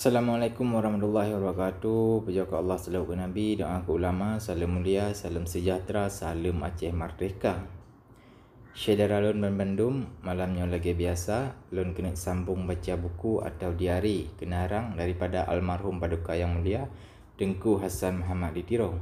Assalamualaikum warahmatullahi wabarakatuh Berjaga Allah selalu ke Nabi Doa ke ulama Salam mulia Salam sejahtera Salam Aceh Merdeka Syedera Lun Membendum Malamnya lagi biasa Lun kena sambung baca buku atau diari Kenarang daripada almarhum paduka yang mulia Tengku Hasan Muhammad Litiro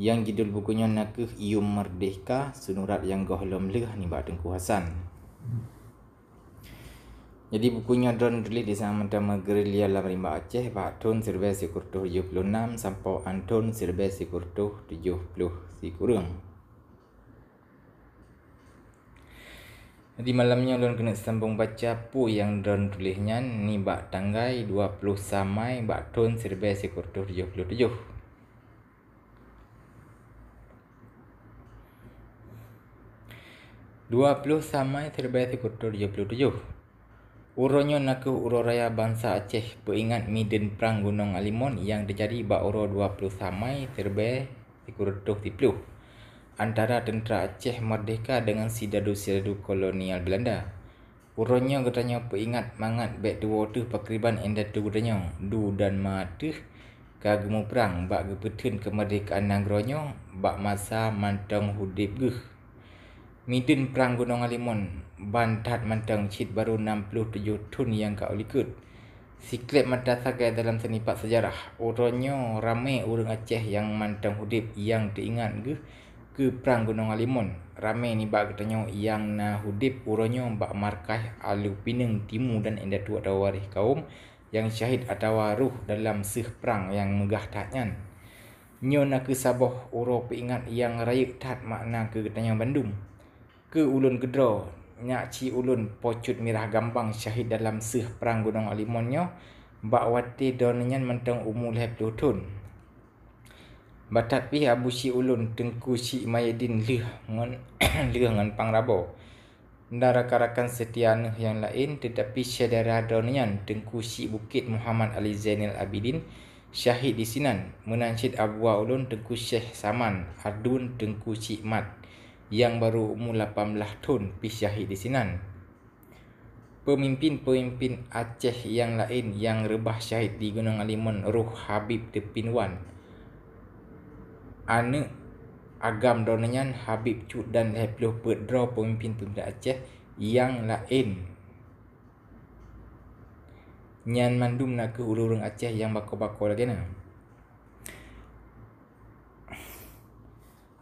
Yang judul bukunya Nakuh Iyum Merdeka Sunurat yang goh leh ni Mbak Tengku Hasan hmm. Jadi bukunya don tulis di sana nama Gerilya Lamrimba Aceh Pak Tun Sirbe Sikurtuh 76 Sampau Antun Sirbe Sikurtuh 70 Sikurung Jadi malamnya don kena sambung baca pu yang don tulisnya ni bak tanggai 20 samai bak tun serba sekurtur 77. 20 samai serba sekurtur 77. Uronyo naku uroraya bangsa Aceh peingat miden perang Gunung Alimon yang terjadi ba uro 20 Samai terbe sikurutuh tiplu antara tentera Aceh merdeka dengan sidadu-sidadu kolonial Belanda. Uronyo katanya peingat mangat bek duo tu pakriban enda tu getanyo du dan mate kagemu perang ba gepeten kemerdekaan Nangronyo ba masa mantang hudip geuh. Midun Perang Gunung Alimun Bantat Mantang Cid Baru 67 Tun yang kau likut Siklet mata sakai dalam seni pak sejarah Orangnya ramai orang Aceh yang mantang hudip yang teringat ke Ke Perang Gunung Alimun Ramai ni bak katanya yang na hudip Orangnya bak markah alu pinang timu dan indah tua tawarih kaum Yang syahid atau ruh dalam seh perang yang megah tahnyan Nyo nak ke Sabah, uro yang raya tat makna ke Ketanyang Bandung ke ulun gedra nyak ci ulun pocut mirah gampang syahid dalam seh perang gunung alimonyo. bak wati donnyan mentang umur leh tahun Batapi abu si ulun tengku si mayadin leh ngon leh ngon pang rabo Ndarakarakan setia yang lain tetapi syedera donnyan tengku si bukit Muhammad Ali Zainal Abidin syahid di sinan menancit abu ulun tengku syekh Saman adun tengku si mat yang baru umur 18 tahun pi syahid di Sinan. Pemimpin-pemimpin Aceh yang lain yang rebah syahid di Gunung Alimun Ruh Habib de Pinwan. Anak Agam donenyan Habib Cud dan Hepluh Pedro pemimpin tunda Aceh yang lain. Nyan mandum nak ke ulurung Aceh yang bako-bako lagi nak.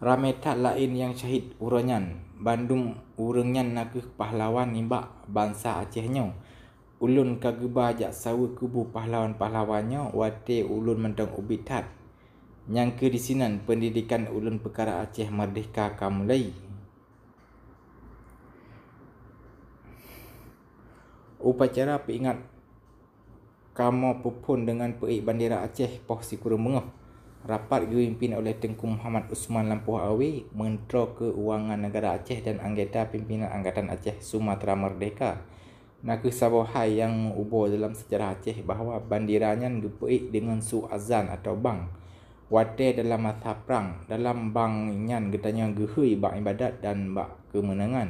Ramai tak lain yang syahid uranyan. Bandung urengnyan nakuh pahlawan nimbak bangsa Acehnya. Ulun kageba jak sawa kubu pahlawan-pahlawannya wate ulun mendang ubitat. Yang ke di sinan pendidikan ulun perkara Aceh merdeka kamulai. Upacara peingat kamu pepun dengan peik bandera Aceh poh si kurung mengah rapat dipimpin oleh Tengku Muhammad Usman Lampuh Awi, Mentera Keuangan Negara Aceh dan Anggota Pimpinan Angkatan Aceh Sumatera Merdeka. Naga Sabah yang ubo dalam sejarah Aceh bahawa bandiranya gepeik dengan su azan atau bang. Wate dalam mata perang, dalam bang nyan getanya gehui bang ibadat dan bang kemenangan.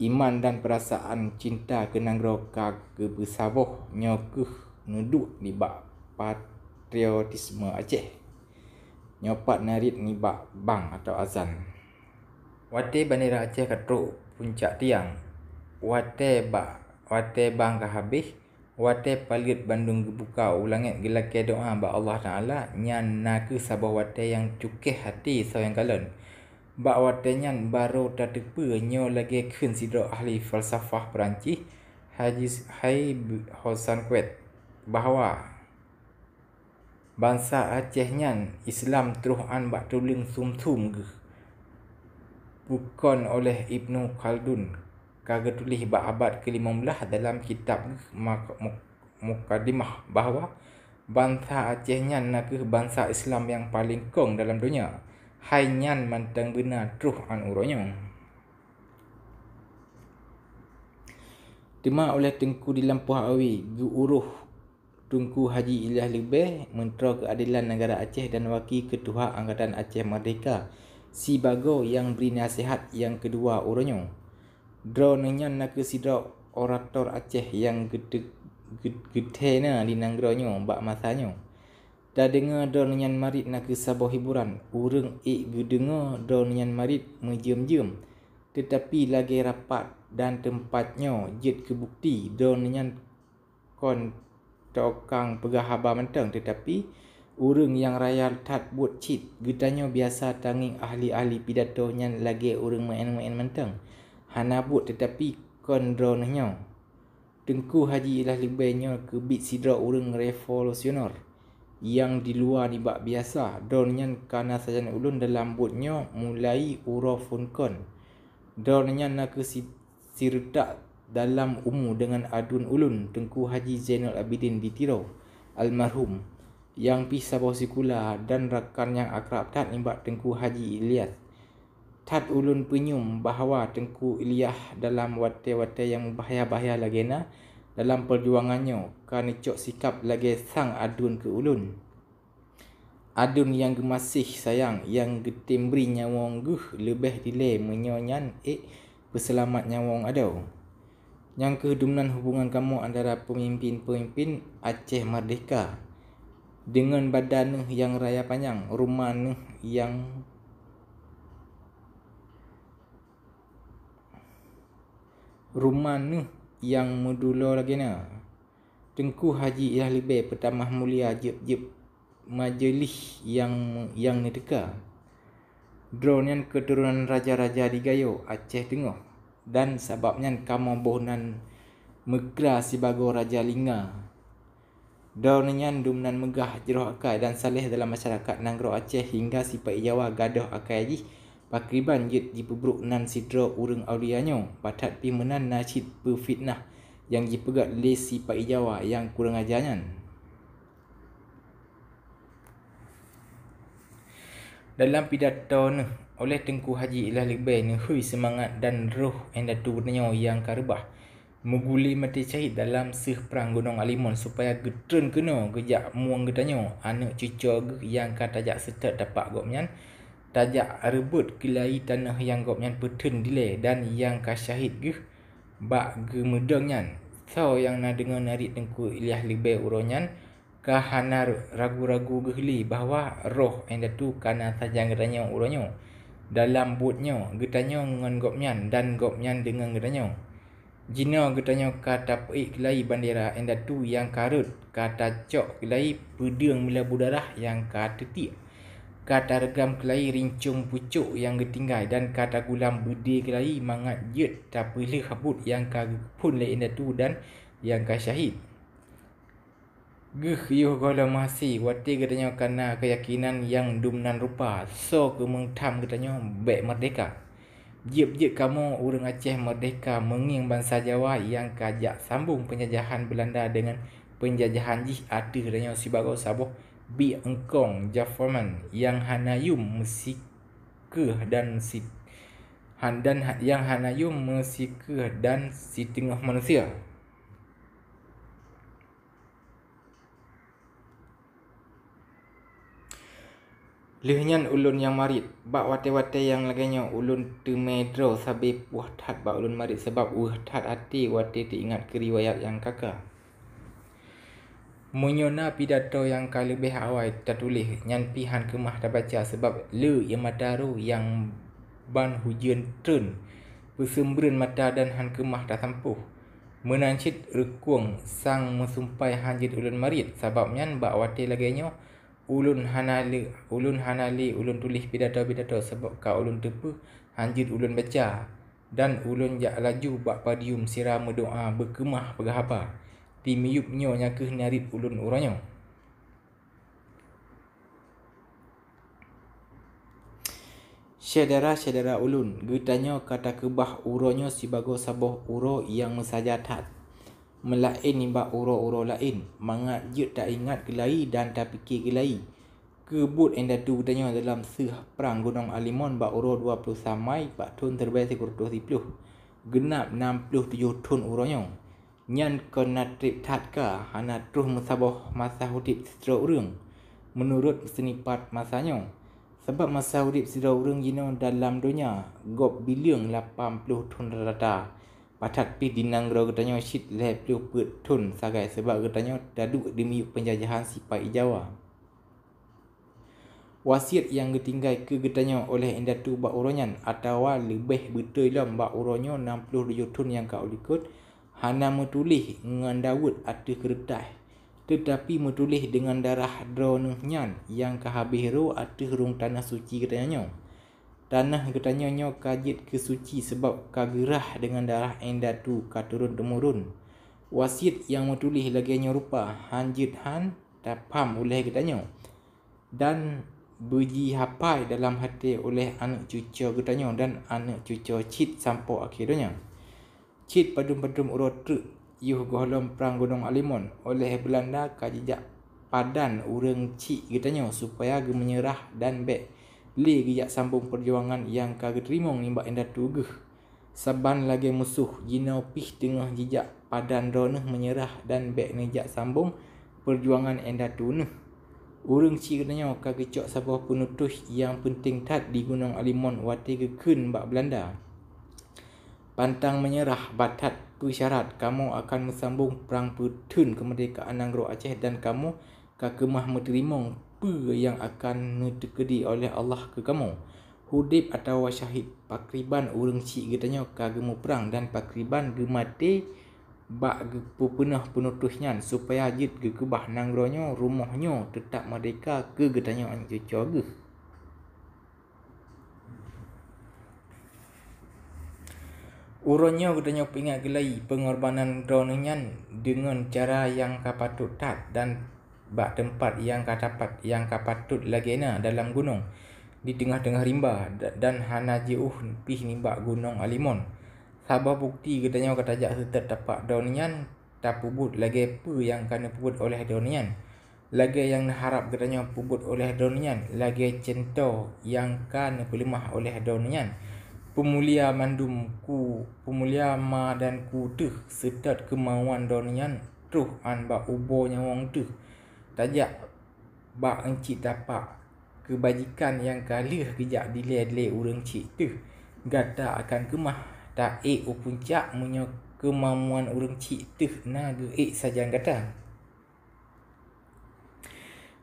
Iman dan perasaan cinta ke roka ke Sabah nyokuh nuduk di bak patriotisme Aceh nyopat narit nibak bang atau azan. Wate bandera Aceh ketuk puncak tiang. Wate ba, wate bang ke habis. Wate palit Bandung dibuka ulangit gelak doa ah, ba Allah Taala nyan nak sabah wate yang cukih hati sayang kalon. Ba wate nyan baru tatepe nyo lagi kun sidro ahli falsafah Perancis Haji Hai Hosan Kuet bahawa bangsa Aceh nyan Islam terus an bak tuling sum-sum ke. Bukan oleh Ibnu Khaldun kaga tulis bak abad ke-15 dalam kitab Mukadimah bahawa bangsa Aceh nyan nak bangsa Islam yang paling kong dalam dunia. Hai nyan mantang benar terus an uronya. Dima oleh Tengku di Lampuh Awi, Gu Tunku Haji Ilyas Lebeh, Menteri Keadilan Negara Aceh dan Wakil Ketua Angkatan Aceh Merdeka, Si Bago yang beri nasihat yang kedua orangnya. Drone nyan nak sidra orator Aceh yang gede gede na di nanggronyo mbak masanyo. Da dengar drone marit nak sabo hiburan, urang i gedenga drone nyan marit mejem-jem. Tetapi lagi rapat dan tempatnya jad kebukti bukti kon tokang pegah haba mentang, tetapi urung yang raya tat buat cit gitanya biasa tanging ahli-ahli pidato nyan lagi urung main-main mentang, hana buat tetapi kondronnya tengku haji ilah libenya ke bit sidra urung revolusioner yang di luar ni bak biasa don nyan kana sajana ulun dalam buatnya mulai uro funkon don nyan nak lah ke sirdak dalam umur dengan Adun Ulun Tengku Haji Zainal Abidin di Tirau Almarhum yang pisah bahasa dan rakan yang akrab tak imbat Tengku Haji Ilyas Tad ulun penyum bahawa Tengku Ilyah dalam watai-watai yang bahaya-bahaya lagi na dalam perjuangannya kerana cok sikap lagi sang adun ke ulun. Adun yang gemasih sayang yang getim beri lebih dilih menyonyan eh berselamatnya nyawang adau yang kedumnan hubungan kamu antara pemimpin-pemimpin Aceh Merdeka dengan badan yang raya panjang, rumah yang rumah yang mudulo lagi na. Tengku Haji Ilah Libe pertama mulia jep jep majelis yang yang nedeka. Drone yang keturunan raja-raja di Gayo Aceh Tengah dan sebabnya kamu bohnan megah si bago raja linga daunnya dumnan megah jeruh akai dan saleh dalam masyarakat nanggro aceh hingga si pai jawa gadah akai aji pakriban jit di pebruk nan sidro urang aulianyo patat pi nasid pe yang jipegat le si pai jawa yang kurang ajanyan dalam pidato ni oleh Tengku Haji Ilah Lebay ni hui semangat dan roh yang datu benyo yang karbah Mengguli mati cahit dalam seh perang gunung alimon supaya getren kena gejak muang getanyo anak cucu yang kata jak setak dapat gok menyan tajak rebut kilai tanah yang gok menyan peten dile dan yang kasyahit ge bak gemedengnyan so yang nak dengar narik tengku Ilyas Lebay uronyan nyan Kahana ragu-ragu gehli bahwa roh yang datu kana tajang gedanyo uronyo dalam butnyo getanyo ngan gopnyan dan gopnyan dengan gedanyo jino getanyo kata pei kelai bandera yang tu yang karut kata cok kelai pedeng mila budarah yang kata ti kata regam kelai rincung pucuk yang getingai dan kata gulam bede kelai mangat jet tapi lehabut yang kagpun le yang tu dan yang kasyahid Geh yuh gola masi wati katanya kana keyakinan yang dumnan rupa so ke mengtam katanya be merdeka. Jep-jep kamu urang Aceh merdeka menging bangsa Jawa yang kajak sambung penjajahan Belanda dengan penjajahan jih ada katanya si bagau sabuh bi engkong jafforman yang hanayum mesikah dan si dan ha-, yang hanayum mesikah dan si tengah manusia. Lihnya ulun yang marit Bak wate-wate yang laganya ulun temedro Sabi puah tat bak ulun marit Sebab uah tat hati wate diingat ke riwayat yang kaka Munyona pidato yang kali lebih awal tertulis Nyan pihan kemah dah baca Sebab le yang mataru yang ban hujan turun, Pesembrun mata dan han kemah dah sampuh Menancit rekuang sang musumpai hanjit ulun marit Sebab nyan bak wate laganya ulun hanali ulun hanali ulun tulis pidato pidato sebab ka ulun tepu hanjit ulun baca dan ulun jak laju bak padium siram doa berkemah pegahapa timiup nyo nyakeh narit ulun uranyo Sedara sedara ulun gutanyo kata kebah uronyo sibago saboh uro yang mesaja tat melain imba uro-uro lain mangat jut tak ingat gelai dan tak fikir gelai kebut enda tu tanya dalam seh perang gunung alimon ba uro 20 samai ba ton terbaik sekur 20 genap 67 ton uronyo nyan kena trip tatka hana truh musabah masa hutip sidra urung menurut senipat masanyo sebab masa hutip sidra urung jino dalam dunia gob bilion 80 ton rata-rata Patak pi dinang gerau getanya syit leh pliu petun sagai sebab getanya daduk demi penjajahan sipai Jawa. Wasiat yang ditinggai ke katanya oleh Endatu Bak Uronyan atau lebih betul lah Bak Uronyo 67 tun yang kau likut hana metulih dengan Dawud atau kertas tetapi metulih dengan darah dronuhnya yang kehabis ru atau rung tanah suci katanya tanah ketanyanya kajit kesuci sebab kagerah dengan darah endatu tu katurun temurun. Wasit yang menulis laginya rupa hanjit han tapam oleh ketanya. Dan buji hapai dalam hati oleh anak cucu ketanya dan anak cucu cit sampo akhirnya. Cit padum-padum urut yuh golom perang gunung alimon oleh Belanda kajijak padan urang cik ketanya supaya menyerah dan bek Le giyak sambung perjuangan yang kaga terima ngimbak endah tugeh. Saban lagi musuh, jinau pih tengah jejak padan ronuh menyerah dan bek nejak sambung perjuangan endah tunuh. Urung ciknya kaga cok sabah penutuh yang penting tak di Gunung Alimon wati kekun mbak Belanda. Pantang menyerah batat pesyarat kamu akan mensambung perang putun kemerdekaan Nanggro Aceh dan kamu kakemah menerimong apa yang akan terkedi oleh Allah ke kamu? Hudib atau syahid pakriban urang si gitanya ke gemu perang dan pakriban gemati bak pupunah penutusnya supaya jid gekebah nangronyo rumahnya tetap merdeka ke gitanya anjo cogu. Urunnya gedanya pingat gelai pengorbanan drone dengan cara yang kapatut tak dan bak tempat yang kapat yang lagi lagena dalam gunung di tengah-tengah rimba dan hanaji uh pih nimbak gunung alimon sabah bukti katanya kata jak tetap donian tapubut lagi apa yang kena pubut oleh donian lagi yang harap katanya pubut oleh donian lagi cento yang kena pelemah oleh donian pemulia mandum ku pemulia ma dan ku tuh setat kemauan donian truh anba ba ubo nyawang tuh tajak bak encik tapak kebajikan yang kalah kejak dilai-dilai orang cik tu gada akan kemah tak ik upuncak punya kemampuan orang cik tu naga ik sajang gada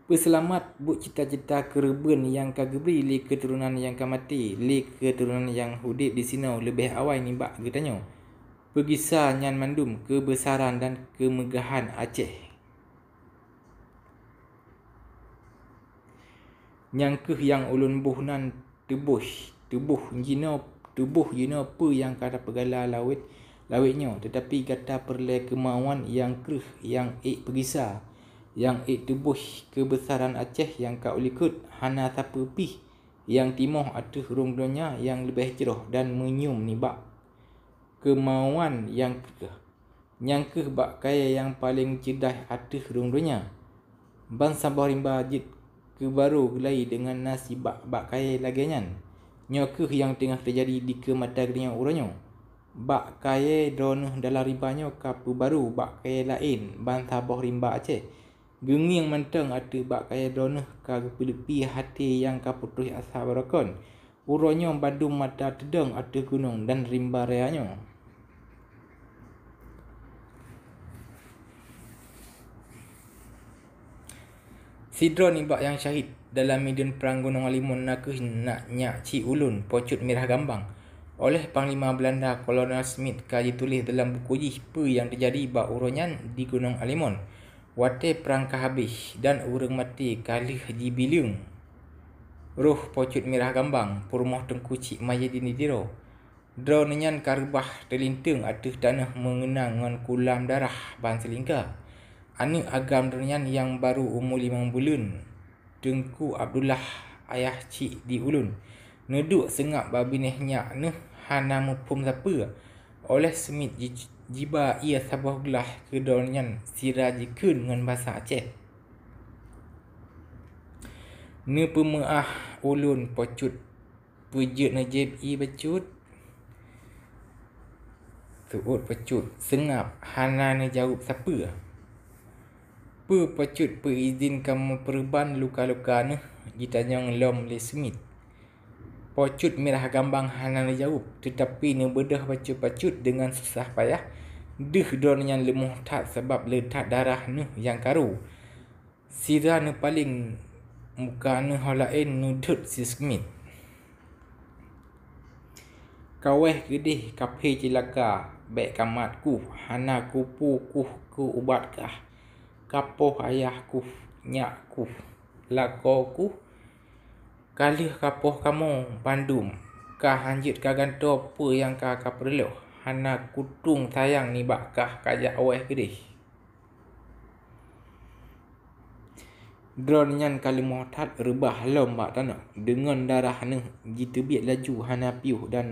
Berselamat buat cita-cita kereben yang kagebri li keturunan yang kamati li keturunan yang hudip di sini lebih awal ni bak getanya. Pergisa nyan mandum kebesaran dan kemegahan Aceh nyangkeh yang ulun buh nan tebus tebuh jina tebuh jina apa yang kata pegala lawet, lawetnya. tetapi kata perlai kemauan yang kerh yang ik perisa yang ik tebus kebesaran Aceh yang kau ulikut hana sapa pih yang timoh atuh rung yang lebih ceroh dan menyum nibak kemauan yang kerh yang kerh bak kaya yang paling cedah atuh rung dunia Bansa bahar jid ke baru gelai dengan nasi bak bak kaya nyan nyokuh yang tengah terjadi di kematagrinya uranyo bak kaya drone dalam ribanya kapu baru bak kaya lain bantah boh rimba ace gengi yang menteng ada bak kaya drone ka gepi hati yang kaputuh asa barakon uranyo badu mata tedeng ada gunung dan rimba reanyo Sidron ibak yang syahid dalam medan perang Gunung Alimun Naka nak nyak Cik Ulun Pocut Merah Gambang oleh Panglima Belanda Kolonel Smith kaji tulis dalam buku Jihpa yang terjadi bak uronyan di Gunung Alimun. Wate perang kahabis dan urang mati kali di bilung. Ruh pocut merah gambang, purmoh tengku cik maya dini diro. Drone nyan karbah terlinteng atuh tanah mengenang ngan kulam darah Ban Selingka anak agam Dunian yang baru umur lima bulan. Tengku Abdullah ayah cik di ulun. Neduk sengap babi nyak ne hanamu pum siapa. Oleh semit jiba ia sabah gelah ke Dunian sira dengan bahasa Aceh. Ne pemaah ulun pocut pujut najib i becut. Tuut pecut sengap hana ne jawab siapa. Apa pacut perizin kamu perban luka-luka ni? Ditanya Lom Le Smith. Pacut merah gambang hanan jauh. Tetapi ni bedah pacut-pacut dengan susah payah. Duh don yang lemuh tak sebab letak darah ni yang karu. Sira ni paling muka ni halain ni dut si Smith. Kaweh gedih kapi cilaka. Baik kamat ku. Hana kupu kuh ku ubat kah kapoh ayahku, nyakku, lakoku, kalih kapoh kamu, pandum, kah hanjit kah gantau apa yang kah kah perlu, hana kutung sayang ni bakah kajak awal kiri. Drone nyan kali motat rebah lombak tanah dengan darah ni jitu biat laju hana piuh dan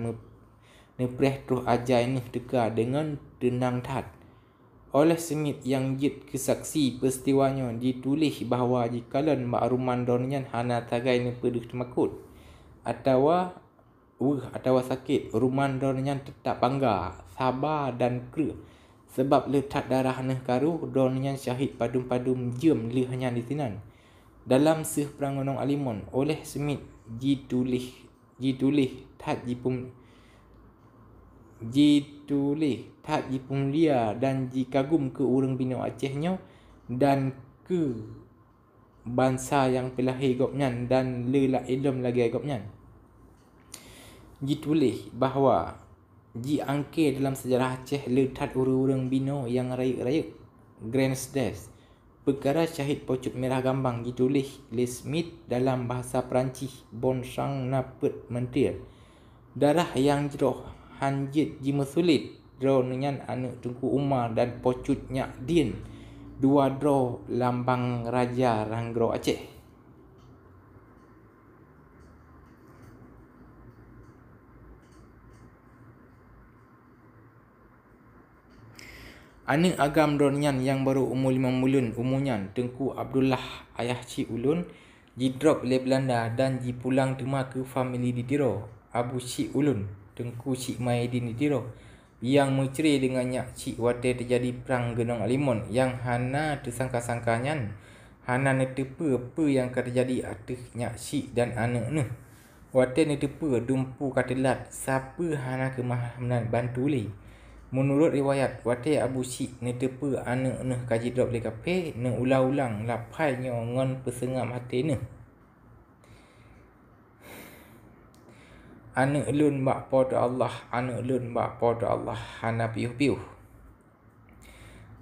nepreh terus ajai ni teka dengan tenang tat oleh Smith yang git kesaksi peristiwanya ditulis bahawa jikalan makruman donian hana tagai ni peduh temakut atawa uh, atawa sakit ruman donian tetap bangga sabar dan ker, sebab letak darah nah karu Donyan syahid padum-padum jem lehnya di sinan dalam seh perang alimon oleh Smith jitulih jitulih tak jipum Jitulih tak jipunglia dan jikagum ke urang bina Acehnya dan ke bangsa yang telah hegopnya dan lelak ilum lagi hegopnya. Jitulih bahawa jiangke dalam sejarah Aceh letat urang-urang bina yang raya-raya Grand Stairs perkara syahid pocut merah gambang Jitulih Le Smith dalam bahasa Perancis Bonchang Napet Mentir darah yang jeroh Hanjid Jima Sulit draw dengan anak Tunku Umar dan Pocut Nyak Din dua draw lambang Raja Ranggro Aceh Anak Agam Dornyan yang baru umur lima bulan umurnya Tengku Abdullah ayah Cik Ulun di oleh Belanda dan jipulang pulang ke family di Diro Abu Cik Ulun Tengku Cik Maidin Itiro yang menceri dengan nyak Cik Wate terjadi perang genong alimun yang Hana tersangka-sangkanya Hana ni tepa apa yang akan terjadi atas nyak Cik dan anak ni Wate ni tepa dumpu katilat siapa Hana kemahaman bantu li Menurut riwayat, Wate Abu Cik ni tepa anak ni kaji drop di kapi ni ulang-ulang lapai nyongon pesengam hati ni. Anu lun mbak pada Allah, Anu lun mbak pada Allah, hana piuh piuh.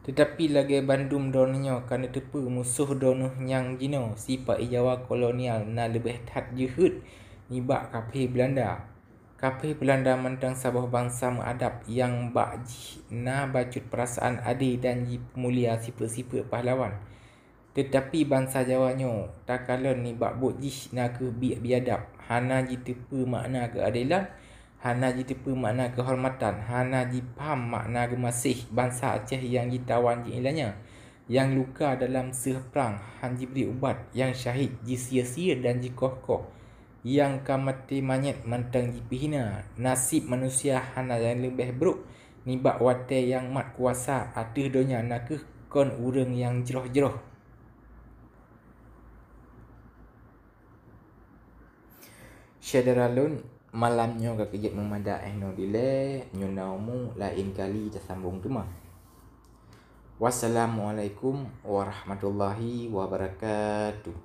Tetapi lagi bandum donya kerana tepu musuh donu yang jino sifat ijawa kolonial na lebih tak jihud nibak kapi Belanda. Kapi Belanda mentang sabah bangsa mengadap yang bakji na bacut perasaan adi dan ji pemulia sifat-sifat pahlawan. Tetapi bangsa Jawanya tak kalau ni bak bujih nak biadab Hana jitu jitipu makna keadilan. Hana jitu jitipu makna kehormatan. Hana jipam makna kemasih. Bangsa Aceh yang ditawan jinilanya. Yang luka dalam seherang. Han jibri ubat. Yang syahid jisia-sia dan jikoh-koh. Yang kamati manyet mentang jipihina. Nasib manusia hana yang lebih buruk. Nibak watai yang mat kuasa. Atuh donya nakuh kon urang yang jeroh-jeroh. Syederalun malamnya ke kejap memandang eh no dile nyunaumu lain kali tersambung tuma. Wassalamualaikum warahmatullahi wabarakatuh.